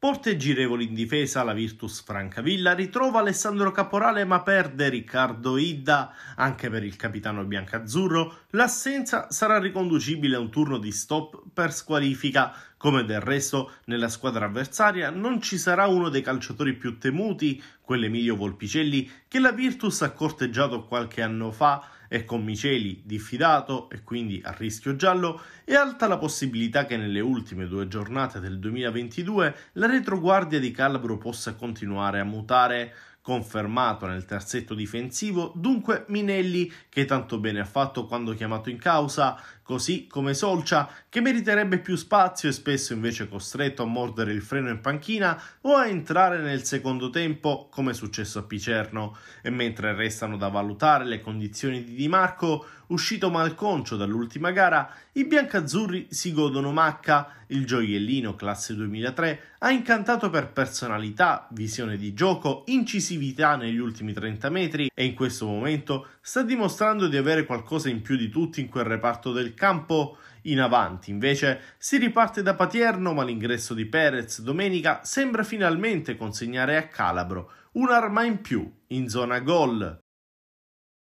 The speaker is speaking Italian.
Porte girevoli in difesa, la Virtus Francavilla ritrova Alessandro Caporale ma perde Riccardo Idda. Anche per il capitano biancazzurro l'assenza sarà riconducibile a un turno di stop per squalifica. Come del resto nella squadra avversaria non ci sarà uno dei calciatori più temuti, quell'Emilio Volpicelli, che la Virtus ha corteggiato qualche anno fa è con miceli diffidato e quindi a rischio giallo, è alta la possibilità che nelle ultime due giornate del 2022 la retroguardia di Calabro possa continuare a mutare Confermato nel terzetto difensivo, dunque Minelli, che tanto bene ha fatto quando chiamato in causa, così come Solcia, che meriterebbe più spazio e spesso invece costretto a mordere il freno in panchina o a entrare nel secondo tempo, come è successo a Picerno. E mentre restano da valutare le condizioni di Di Marco, uscito malconcio dall'ultima gara, i biancazzurri si godono Macca, il gioiellino classe 2003, ha incantato per personalità, visione di gioco, incisività incisività negli ultimi 30 metri e in questo momento sta dimostrando di avere qualcosa in più di tutti in quel reparto del campo in avanti. Invece si riparte da Patierno, ma l'ingresso di Perez domenica sembra finalmente consegnare a Calabro un'arma in più in zona gol.